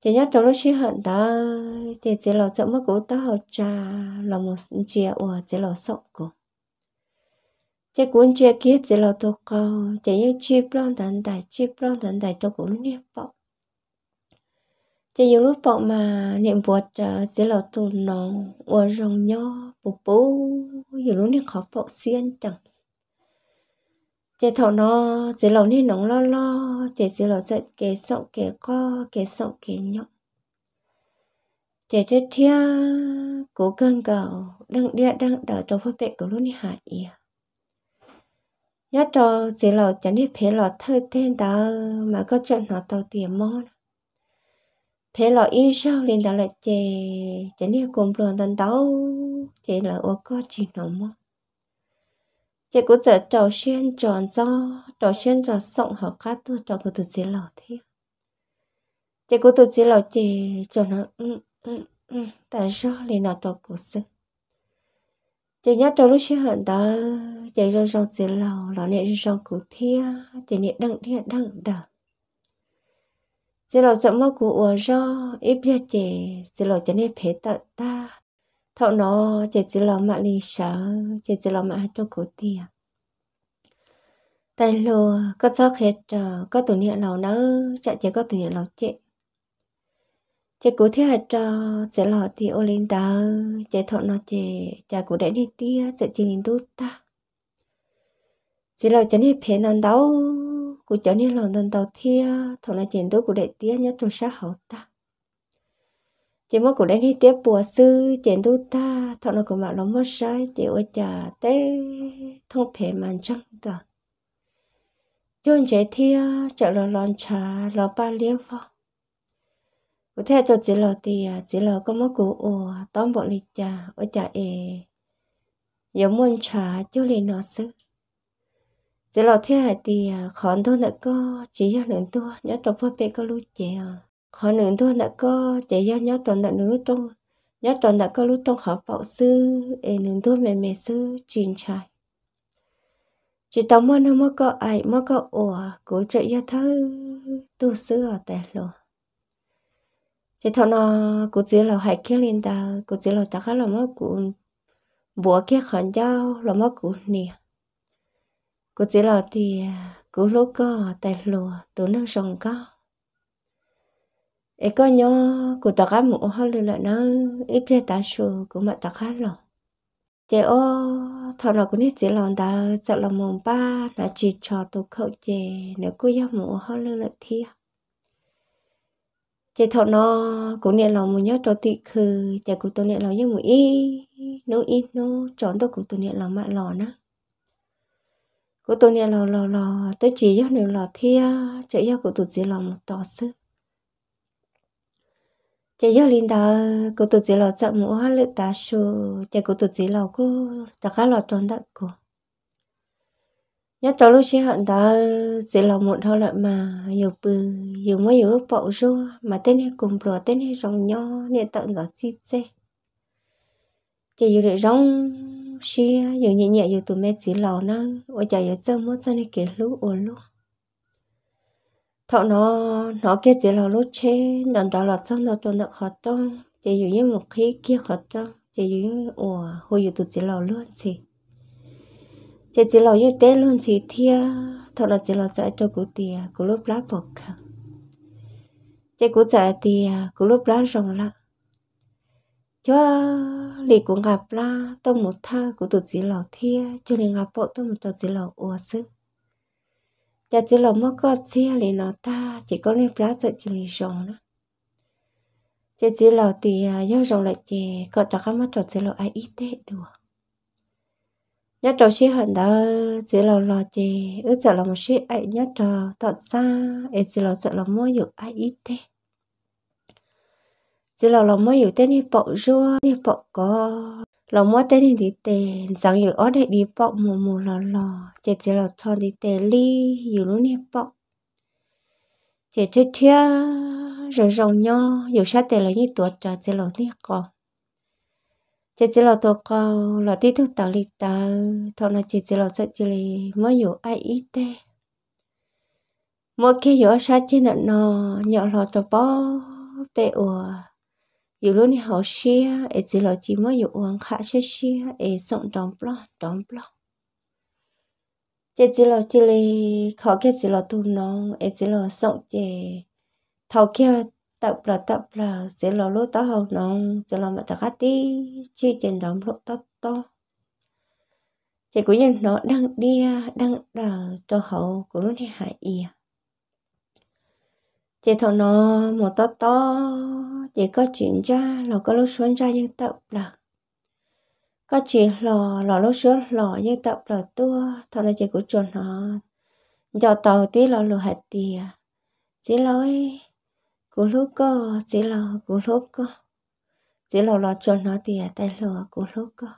chế nhớ trong lúc xí hận đó chế chế lo chậm mất cố ta học trà là một chế ủa chế lo sọc cố, chế cuốn chế kia chế lo tô cầu chế nhớ chi plon tàn đại chi plon tàn đại cho cũng nó nếp bọc chỉ những lúc bọn mà niệm bột chỉ là tù nó ở rồng nho bố bố nhiều lúc niệm khó bọn xiên chẳng chỉ thọ nó chỉ là nên nóng lo lo chỉ chỉ là giận kẻ sọng kẻ co kẻ sọng kẻ nhộng chỉ thế thia cố gắng cầu đang đi đang đào cho phật bệnh của lúc này hại ý nhất cho chỉ là chẳng đi phải lọt thơ tên đó mà có chuyện nó tàu tiền món thế là ý sau lên đó là chè chè nè cùng luôn tận đâu chè là ô có chỉ nó mà chè cũng giờ trầu xuyên tròn do trầu xuyên tròn sọng họ cắt tôi trầu cũng từ dưới lò thế chè cũng từ dưới lò chè tròn nó ừ ừ ừ tại sao lên nó trầu cũng sức chị nhớ trong lúc xe hận đó chị rồi trong chị lò nó nè trong cũng thia chị nè đặng thia đặng đặng chỉ lo sợ mất của ủa do ít biết chè chỉ lo cho nên phải tận ta thọ nó chỉ chỉ lo mạng lý sợ chỉ chỉ là mạng trong cổ tiền tại lô có sao hết trò có tụi niệm lâu nữa chạy chỉ có tụi niệm lâu chị chị cố thế hết trò sẽ lo thì ô lên tờ chị thọ nó chè chả cố đã đi tia chị chỉ nhìn tu ta chỉ lo cho nên phải nằm đâu cụ trở nên lần lần đầu tiên thằng là chuyện tôi cụ để tiếc nhất trong xã hội ta chỉ mất cụ đến đi tiếp bùa sư chuyện tôi ta thằng là cụ mà lắm mất sai chỉ ở chả té thông phê màn trăng ta chôn chế thia chợ lò lon trà lò ba liêu phong cụ theo tôi chỉ lò thì à, chỉ lò có mất cụ ồ tóm bọn lì trà ở chả e giống môn trà cho lên nó sức chỉ là thế hệ thì à, khó thôi nữa có chỉ do lượng tua nhớ trong phơi bê có lúa chè à. khó lượng tua nữa có chỉ do nhớ tròn nặng lúa trong nhớ tròn nặng có lúa trong khó bảo sư ê lượng tua mẹ mẹ sư chín trai chỉ tao mơ nó mơ có ai mơ có ủa cố chạy ra thứ tu sư ở tại lúa chỉ thằng nó cố chỉ là hai kia lên ta cố chỉ là ta khá là mơ cũng bùa kia khẩn giao là mơ cũng nè cô chỉ là thì à, cô lúc có tại lùa tổ năng sòng có ấy có nhớ cô ta cá mũ hơn lên là nó ít biết ta sù cô mà ta cá lò chị ô thọ nó cũng biết chỉ là ta sợ là mồm ba là chỉ cho tổ khẩu chị nếu cô giao mũ hơn lên là thiệt chị thọ nó cũng niệm lòng muốn nhớ cho tị khử chị cũng tổ niệm lòng như một y nó im nó trốn tôi cũng tổ niệm lòng mạng lò nữa cô tôi nè lò lò lò tôi chỉ cho nếu lò thia chạy cho cô tôi chỉ lò một tỏ sư chạy cho linh đó cô tôi chỉ lò sợ mũ hát lệ tá sù chạy cô tôi chỉ lò cô ta khá lò tròn đặng cô nhớ trò lúc xí hận đó chỉ lò một thôi lại mà dù bự dù mới dù lúc bậu ru mà tên này cùng bùa tên này rong nho nên tận gió chi chê chạy dù để rong xí dù nhẹ nhẹ dù tụi mẹ chỉ lò nó ôi chả giờ chân muốn chân này kể lú ổ lú thọ nó nó kia chỉ lò lú chê nằm đó là chân nó tuần được khó đông chỉ dù như một khí kia khó đông chỉ dù như ổ hồi dù tụi chỉ lò luôn chị chỉ chỉ lò như thế luôn chị thia thọ là chỉ lò chạy cho cụ tia, cụ lúc lá bọc chỉ cụ chạy tia cụ lúc lá rồng lặng cho lì của ngập la tông một tha của tụt chỉ lò thia cho lì ngập bộ tông một tụt chỉ lò ủa sư cha chỉ lò mất có chia lì nó ta chỉ có lên giá sợ chỉ lì rồng nữa cha chỉ lò thì do à, rồng lại chè cậu ta không mất tụt chỉ lò ai ít thế được, nhất trò xí hận đó chỉ lò lò chè ước sợ là một xí ai nhất trò tận xa ai chỉ lò sợ là mua dục ai ít thế chỉ là lòng mới hiểu tên đi bộ rua đi bộ có lòng mới tên đi tè rằng hiểu ở đây đi bộ mù mù lò lò chỉ chỉ là thon đi tè li hiểu luôn đi bộ chỉ chơi thia rồi rồng nho hiểu sát tè là như tuột trà chỉ là đi còn chỉ chỉ là tôi câu là đi thức tạo lý tờ thôi là chỉ chỉ là sẽ chỉ là mới hiểu ai ít tè mỗi khi hiểu sao chỉ là nó nhỏ lò tôi bó bé ủa E xia, xia, lo lo lo lo 有路你好些啊，一直老寂寞有往卡些些啊，一送当不啦，当不啦。这只老这里考个只老都弄，一直老送这头壳 tập là tập là sẽ lo lỗ tao hầu nòng sẽ là mặt đặc ti, chi tiền đóng lỗ to to chỉ có nhân nó đang đi đang là cho hậu của lúc này hại ý chỉ thằng nó một to to để có chuyện ra lò có lúc xuống ra dân tập là có chuyện lò lò lúc xuống lò dân tập là tua thằng này chỉ của chuồn họ giờ tàu tí lò lò hạt tìa chỉ lối của lúc có chỉ lò của lúc có chỉ lò lò chuồn họ tìa tay lò của lúc có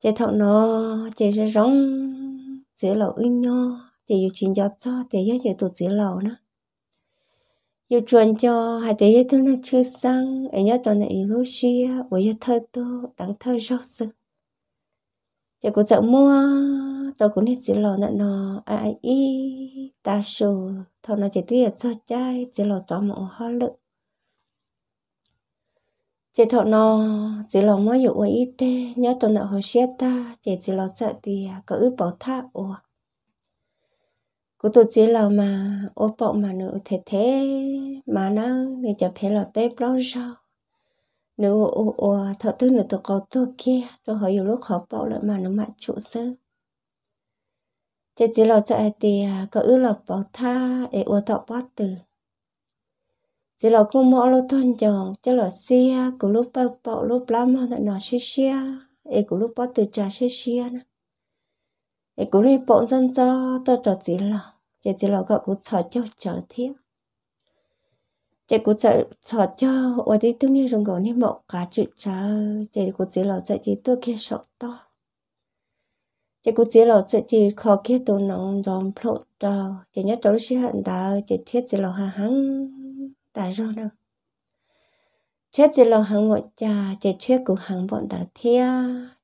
chỉ thằng nó chỉ sẽ rong chỉ lò ưng nho chỉ dùng chuyện giọt cho thì giá chị tụt chỉ lò nữa yêu chuẩn cho hai tế yêu thương nó chưa sang ấy nhớ toàn này Russia với yêu thơ tô đáng thơ rõ sự chỉ cô sợ mua tôi cũng hết chỉ lo nặng nó ai ý ta sù thôi nó chỉ tiếc cho trai chỉ lo toàn một hoa lượng chỉ thọ nó chỉ lo mua dụ với ít tê nhớ toàn nợ hồi xe ta chỉ chỉ lo sợ thì à, cứ bảo tha ủa cô tôi chỉ là mà ô bộ mà nữ thế thế mà nó nữ cho phải là bếp lâu sao nữ ô ô thợ tư nữ tôi có tôi kia tôi hỏi nhiều lúc họ bộ lại mà nó mà trụ sơ chỉ chỉ là chạy thì à, có ước là bỏ tha để ô thọ bắt từ chỉ là cô mỏ lô thôn chồng chỉ là xe của lúc bao bộ lúc lắm mà nó xia xia để của lúc bắt từ trà xia xia nữa cái cú này bọn dân cho tôi trở chỉ là chỉ chỉ là gọi cú sợ cho trở thiết chỉ cú sợ sợ cho ở đây tôi nghe rồng gấu này mọc cá chữ chờ chỉ cú chỉ là sợ chỉ tôi kia sợ to chỉ cú chỉ là sợ chỉ khó kia tôi nóng đòn phốt đó chỉ nhớ tôi sẽ hận đó chỉ thiết chỉ là hàng hàng đã rồi đâu chết chỉ là hàng ngoại cha chỉ chết của hàng bọn đã thia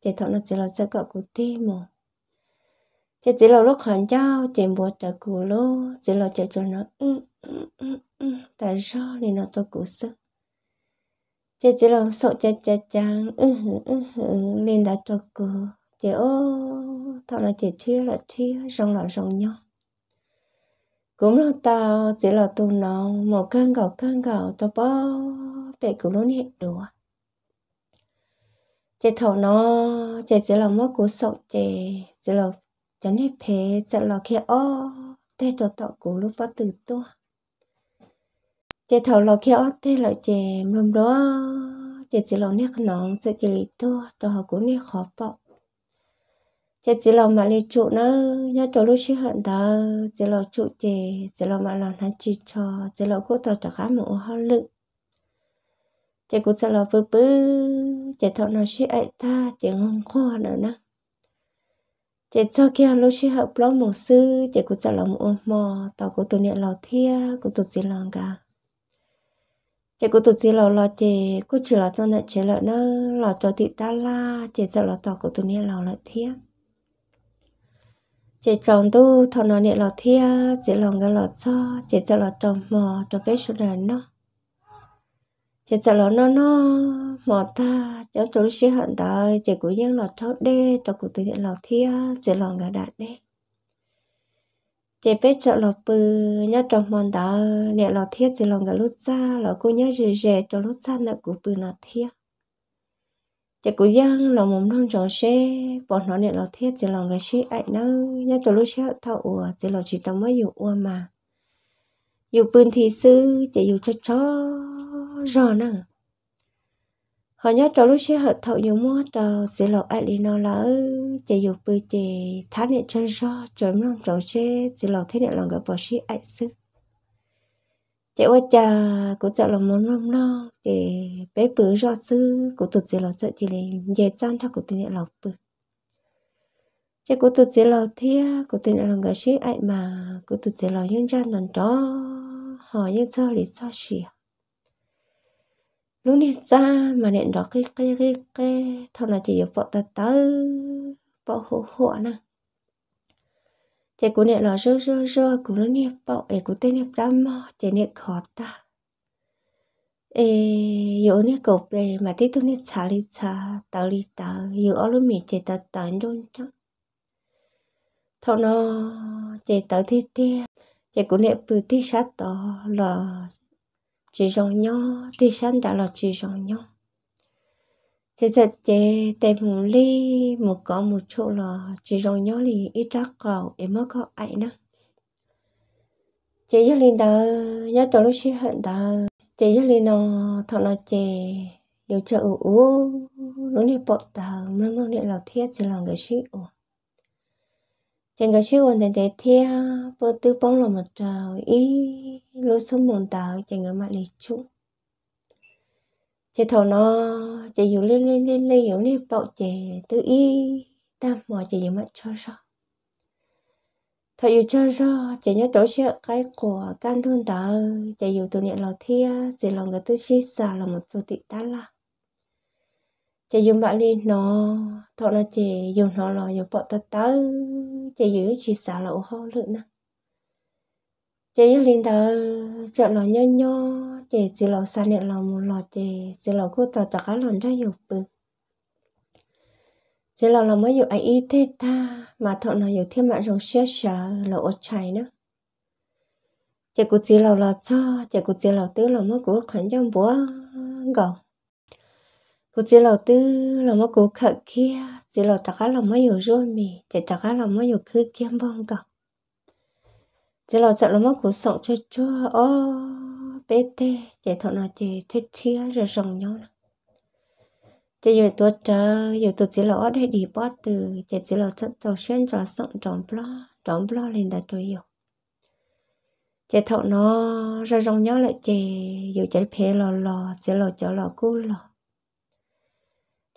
chỉ thọ là chỉ là sợ gọi của tim mà chị chỉ là lúc hẳn cháu chị mua trả cù lô chỉ là chờ cho nó ừ ừ ừ ừ tại sao nên nó tôi cù sức chị chỉ là sợ cha cha chàng ừ ừ ừ, ừ lên đã tôi cù chị ô thật là chị thuyết là thuyết rong là rong nhau cũng là tao chỉ là tụi nó một căn gạo căn gạo tao bao để cũng luôn hết đùa chị thầu nó chị chỉ là mất cuộc sống chị chỉ là cho nên phê sợ lo kia ô thế cho tọ cũ lúc bắt từ tua chế thầu lo kia ô thế lo chế mồm đó chế chỉ lo nét nón sẽ chỉ lì tua cho họ cũng nét khó bỏ chế chỉ lo mà lì trụ nó nhớ cho lúc xí hận ta chỉ lo trụ chè chỉ lo mà lo hắn chỉ cho chỉ lo cố tao cho cá mũ họ lựng chế cũng sợ lo bự bự chế thầu nó xí ấy ta chế ngon khó nữa nè chị cho kia lúc chị học blog một sư chị cũng cho lòng ôm mò tao cũng tụi nhận lò thia cũng tụt gì lòng cả chị cũng tụt gì lòng lò chị cũng chỉ là tôi nợ chị lợ nó lò cho thị ta la chị cho lò tao cũng tụi nhận lò lợ thia chị chồng tu thọ nó nhận lò thia chị lòng cái lò cho chị cho lò trồng mò trồng cái số đàn nó chỉ sợ là nó nó mà ta cháu tôi sẽ hận ta chỉ của dân là thoát đê tôi của tự nhiên là thia chỉ là ngã đạt đi chỉ biết sợ là bự nhớ trong mòn ta nè là thia chỉ là ngã lúc xa là cô nhớ gì rẻ cho lúc xa là của bự là thia chỉ của dân là mồm non tròn xe bọn nó nè là thiết chỉ là ngã sĩ ảnh nó nhớ tôi lúc sẽ thấu ủa chỉ là chỉ tao mới dụ ủa mà dù bự thì sư chỉ dù cho cho rõ nè họ nhớ trò lúc xe họ thọ nhiều mua trò sẽ lọ ai đi nó là chỉ dù bự chỉ tháng này chân rõ chuẩn năm trò xe chỉ lọ thế này lòng gặp bỏ xí ai sư chị qua chà cũng sợ lòng muốn năm nó chị bé bự rõ sư cũng tụt sẽ lọ sợ chị liền dễ dàng theo của tụi này lọc bự chị cũng tụt sẽ lọ thế của tụi này lòng gặp xí ai mà cũng tụt sẽ lọ nhân gian lần đó họ nhân sao lý cho xì à lúc đi ra mà điện đó cái cái cái cái thằng là chỉ bỏ ta tớ bỏ hộ hộ nè chị của niệm là rơ rơ rơ của nó niệm bỏ ấy của tên niệm đam mò chị niệm khó ta ê yếu niệm cột bề mà tí tu niệm xả li xả tờ li tờ yếu ở lúc mình chị ta tờ đôn chắc thọ nó chị tờ thi tia chị của niệm bự thi sát tờ là chỉ rong nhau thì sẵn đã là chỉ rong nhau chỉ chặt chế tại một ly một có một chỗ là chỉ rong nhau thì ít ra cầu em mới có ảnh nữa chị giác lên đó nhớ tổ lúc sinh hận đó chị giác lên nó thằng nó chị điều trợ ủ lúc này bọn tao lúc lúc này là thiết chỉ là người sinh ủ chẳng có sự ổn định để theo bộ tư bóng lòng một trào ý lối sống mòn tạo chẳng có mặt lý chung chị thầu nó chị dụ lên lên lên lên dụ lên bộ chị tự ý tam mò chị dụ mặt cho sao thật dù cho ra chỉ nhớ đối chuyện cái của can thương tờ chỉ dù tụi niệm lò thia chỉ lòng người tư chi xả lòng một tụi tị ta là chị dùng bạn đi nó thọ là chị dùng nó là dùng bọn tớ tớ chị giữ chị xả lậu ho lượn nè chị nhớ lên tớ chợ là nho nho chị chỉ lò xa niệm lò một lò chị chỉ lò cô tớ tớ cá lòn ra dùng bự chỉ lò lò mới dục ấy y thế ta mà thọ nó dùng thêm mạng rồng xe sợ lò ốt chảy nữa chị cũng chỉ lò lò cho chị cũng chỉ lò tứ là mới cũng khẩn trong búa gạo cô chỉ lo tư lo mất cố khởi kia chỉ lo tất cả lo mới hiểu rồi mì chỉ tất cả lo mới hiểu cứ kiếm bông cả chỉ lo sợ lo mất cố sống cho chúa ô bé tê chỉ thọ là chỉ thế chia rồi rồng nhau nè chỉ dùng tôi chờ dùng tôi chỉ lo ở đây đi bắt từ chỉ chỉ là chất đầu sen cho sống tròn blo tròn blo lên đã tôi hiểu chỉ thọ nó rồi rồng nhau lại chỉ dùng chỉ phê lo lo, chỉ lo cho lo cú lo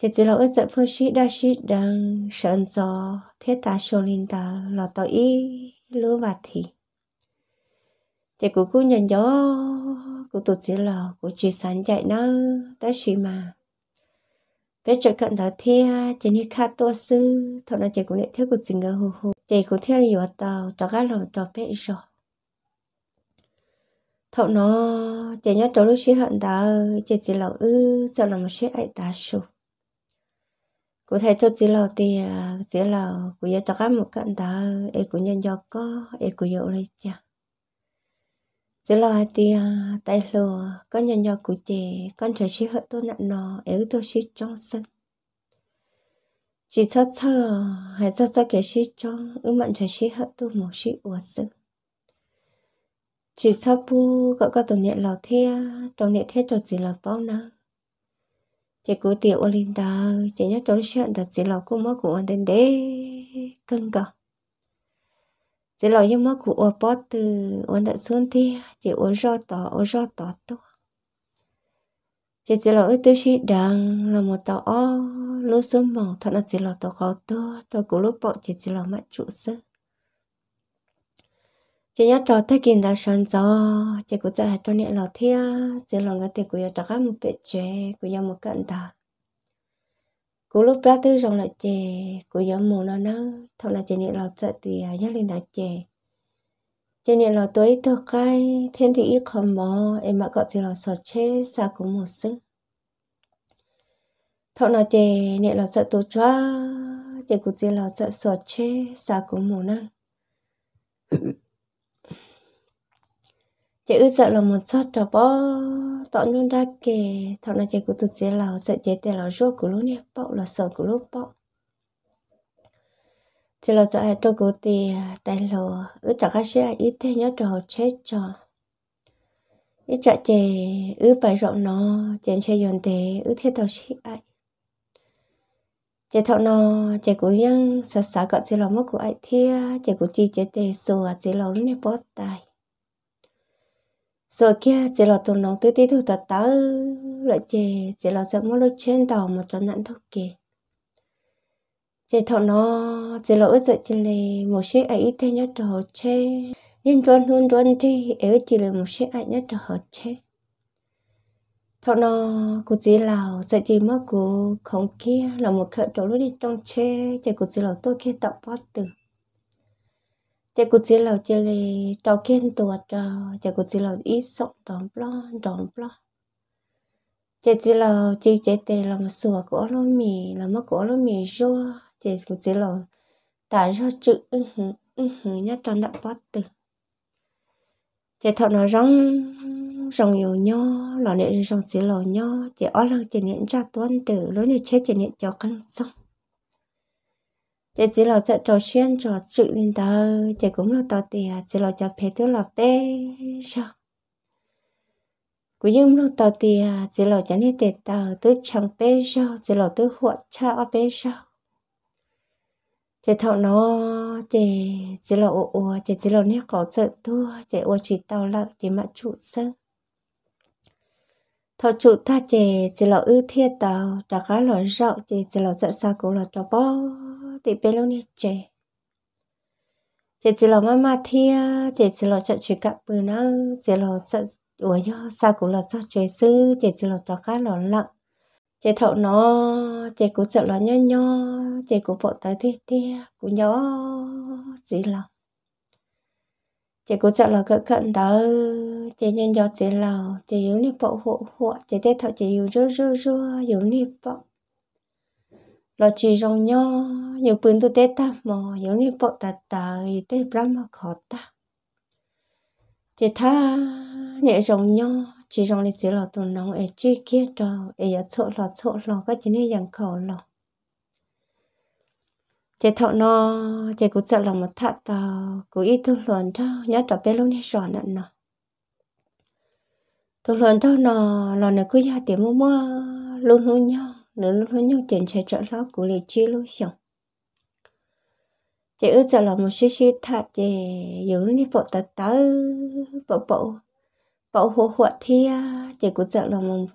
chỉ chỉ là ước giận phương sĩ đa sĩ đang sơn gió thế ta sô linh ta là tỏ ý lúa và thì chỉ cũng cũng nhận gió cũng tụt chỉ là cũng chỉ sẵn chạy nó ta sĩ mà bây chợ cận đó thì chỉ như khát tua sư thọ là chỉ cũng lại theo của sinh ngờ hù hù chỉ cũng theo là yếu tàu cho các lòng cho bé rồi thọ nó chỉ nhớ cho lúc sĩ hận ta chỉ chỉ là ư sợ là một sĩ ấy ta sụp cụ thể cho chỉ là thì à, chỉ là cụ giờ cho các một cận đó ấy cũng nhận cho có ấy cũng dụ lấy cha chỉ là thì à, tại lùa có nhận cho cụ trẻ con trẻ sĩ hận tôi nặng nó ấy tôi sĩ trong sân chỉ cho cho hay cho cho cái sĩ trong ứng mệnh trẻ sĩ hết, tôi một sĩ uất sân chỉ cho bu có có tổ nhận lào thea trong nhận thế cho chỉ là bao nào? chị cứ tiểu ô linh ta chị nhắc cho chuyện thật chị lò cũng mất của anh đến đấy cưng cả chị lò nhưng mất của ô bót từ anh đã xuống thì chị ô do tỏ ô do tỏ to chị chị lo ước tư sĩ đang là một tỏ ô lúc xuống mỏng thật là chị lo tỏ có to rồi cũng lúc bọn chị chị lo mạnh trụ sức chỉ nhớ trò thế kiến đã sáng gió chỉ có chạy cho nhẹ lò thia chỉ lòng cái tiền của giờ trả một bể chế của giờ một cận ta cú lúc ra tư rồng lại chè của giờ mù nó nó thằng là chỉ nhẹ lò chạy thì à, nhớ lên đã chè chỉ nhẹ lò tối thơ cay thiên thì ít không mò em mà gọi chỉ lò sọt chế xa cũng một sức thằng là chè nhẹ lò chạy tổ chóa chỉ có chỉ lò chạy sọt chế xa cũng một năng chị ư sợ là một sót trò bó tọt luôn đa kể thọ là chị cũng tụt chế là sợ chế tiền là ruột của lúc nè bọ là sợ của lúc bọ chị là sợ ai trâu của tì tại lò ư trả các xe ít thế nhớ trò chết cho ít chạy chè ư bài rộng nó chèn xe dọn tè ư thiết tàu sĩ ai chế thọ nó chế cũng nhân sợ sợ gọi chị là mất của ai thia chế cũng chi chế tè sùa chị là lúc nè bó tài rồi kia chỉ là tụi nó tôi tiếp thôi tớ tớ lại chỉ chỉ là sẽ mua lúc trên tàu một trận nặng thôi kì chỉ thọ nó chỉ là ước dự chỉ là một chiếc ấy thế nhất trò chê nên tuần luôn tuần thì ấy chỉ là một chiếc ấy nhất trò chê thọ nó cụ chỉ là dự chỉ mất của không kia là một khởi trò lúc đi trong chê chỉ cụ chỉ là tôi kia tập bắt từ chỉ có chỉ là chỉ là tàu kiên tổ trò ờ, chỉ có chỉ là ít sống đòn lo đòn lo chỉ chỉ là chỉ chỉ tê là mà sửa của nó mì là mà của nó mì rô chỉ có chỉ là tại ra chữ ưng hử ưng hử nhất trong đã bắt tử chỉ thọ nó rong rong nhiều nho lò nệ rong chỉ lọ nho chỉ ở lăng chỉ niệm ra tuân tử lối này chết chỉ niệm cho căng xong chị chỉ là chạy trò xuyên trò chữ lên tờ chỉ cũng là tao tiền chỉ là cho phê thứ là phê sao cứ dưng lúc tao tiền chỉ là cho nên tiền tờ tứ chẳng phê sao chỉ là tứ hộ cha phê sao chị thọ nó chỉ chỉ là ô ô chỉ chỉ là nét có sợ thua chỉ ô chỉ tao lợ chỉ mà trụ sơ thọ trụ ta chỉ chỉ là ưu thiết tao đã khá là rộng chỉ chỉ là sợ sao cũng là cho bao thì bé lâu nít chè chè chỉ lo má má thia chè chỉ lo chợ chuyện cặp bữa nó chè lo chợ ủa do sao cũng lo sao chè sư chè chỉ lo tòa cá lo lặng chè thọ nó chè cũng sợ lo nho nho chè cũng bộ tới thia thia cũng nhớ chỉ là chị cũng sợ là cỡ cận đó chị nhân do chị lào chị yếu nếp bộ hộ hộ chị thấy thọ chị yếu rô rô rô yếu nếp bộ lo chỉ rong nho nhiều bún tu tết ta mò nhiều nếp bộ ta ta tới tết brahma khó ta chỉ tha nhiều rong nho chỉ rong lịch chỉ là tu nông ấy e chi kia e đó ấy ở chỗ lò chỗ lò các chỉ nên dặn khẩu lò chỉ thọ nó chỉ cũng sợ lòng một thắt tao cũng ít tu luận thao nhớ tập bé lúc này rõ nặng nó tu luận thao nó lò này cứ ra tiệm mua mua luôn luôn nhau nó nó nhau chỉnh chạy chọn lót của lì chi lúc sống, chị ước giờ là một xí xí thật chị giữ đi bộ tật tớ bộ bộ bộ hộ hộ thi chị cũng giờ là một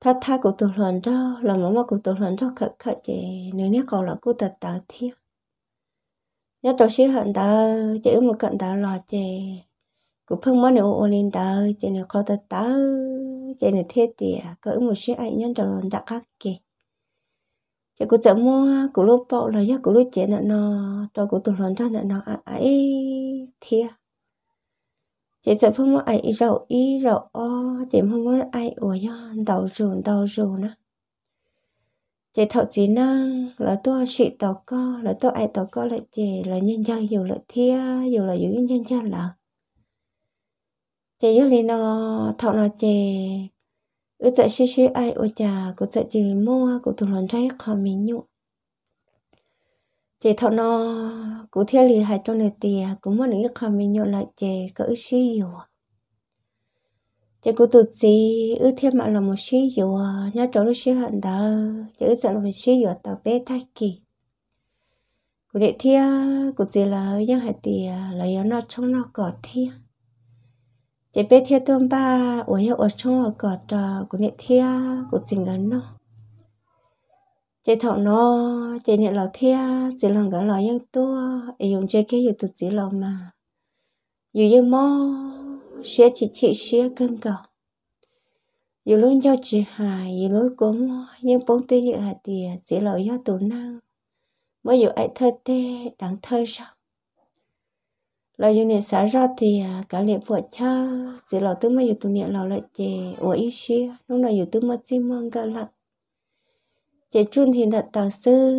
thật thật của tổ hoàn đó là một mà của tổ hoàn đó khẩn khẩn chị nếu nhắc còn là của tật tớ thi nhớ tổ xí hận tớ chị ước một cận tớ là chị cũng phân mới nếu ô lên tờ chỉ là có tờ tờ chỉ là thiết thì à, có một số anh nhân rồi đã khác kì chỉ có chậm mua của lúc bộ là do của lúc chế là nó cho cũng tụi lớn cho là nó ấy thia chỉ chậm phân mua ấy rậu ý rậu o chỉ phân mua ai ủa do đầu rùn đầu rùn á chỉ thọ chỉ năng là tôi sĩ tỏ co là tôi ai tỏ co lại chỉ là nhân dân dù là thia dù là dù nhân dân là chị yêu lì nó thọ nó chị ư chạy xí xí ai ô chà cô chạy chị mua cô thường lần thấy khó mình nhụ chị thọ nó cô theo lì hai trong này tiền cô muốn những khó mình nhụ lại chị có ư xí yêu chị cô tụt chị ư theo mà là một xí yêu nhớ chỗ nó xí hận đó chị ư chạy là một xí yêu tao bé thay kỳ cô để thia cô chỉ là dân hai tiền là nó trong nó có thia chế biết theo tôm ba ủa hiệu ở trong ở cọt của nghệ thia của trình gắn nó chế thọ nó chế nhận lò thia chỉ lòng gắn lò yêu tua ấy dùng chế cái yêu tụt chỉ lòng mà yêu yêu mơ, xé chỉ chỉ xé cân cầu yêu luôn cho chị hài yêu luôn cố mơ nhưng bóng tê dự hạt tìa chỉ lò yêu tổn năng mới yêu ai thơ tê đáng thơ sao là yu ne sa ra thì à, cả lệ vợ cha chỉ lo tư mới yu tu niệm lo lại chè ở ý xí lúc nào yu tư mà chỉ mong cả lạ chè chun thì thật tàng sư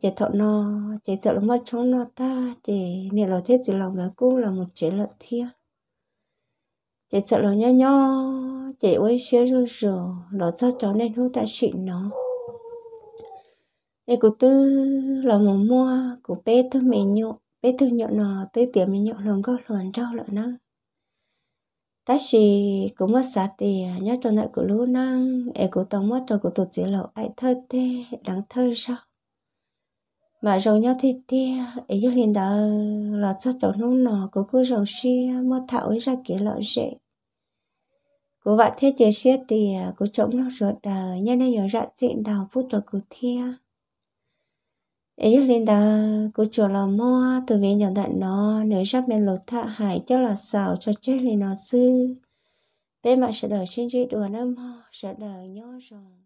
chè thọ nò chè sợ là mất chóng nò ta chè niệm lo thế chỉ lòng ngã cú là một chế lợi thiêng chè sợ lo nho nho chè ở ý xí rồi rồi lo cho chó nên hú ta xịn nó Ê, cô tư là một mua của bé thôi mẹ nhộn bé thương nhọ nọ tới tiệm mình nhọ lồng có lồng trâu lợn nó ta chỉ cũng mất xa tiền nhớ cho nợ của lũ năng em cũng tông mất cho của tụt dễ lộ ai thơ tê đáng thơ sao mà rồi nhau thì tê ấy cho liền đó là cho chỗ nô nọ của cô rồi xi mất thảo ra kia lọ dễ cô vợ thế chơi xia tì cô chống nó rồi đờ nhân đây giờ ra chuyện đào phút rồi cô thia ấy lên đó cô chùa là mo từ về nhận đạn nó nếu sắp bên lột thạ hải chắc là xào cho chết lên nó sư bên mà sẽ đợi trên chế đùa nó mò sẽ đợi nhó rồi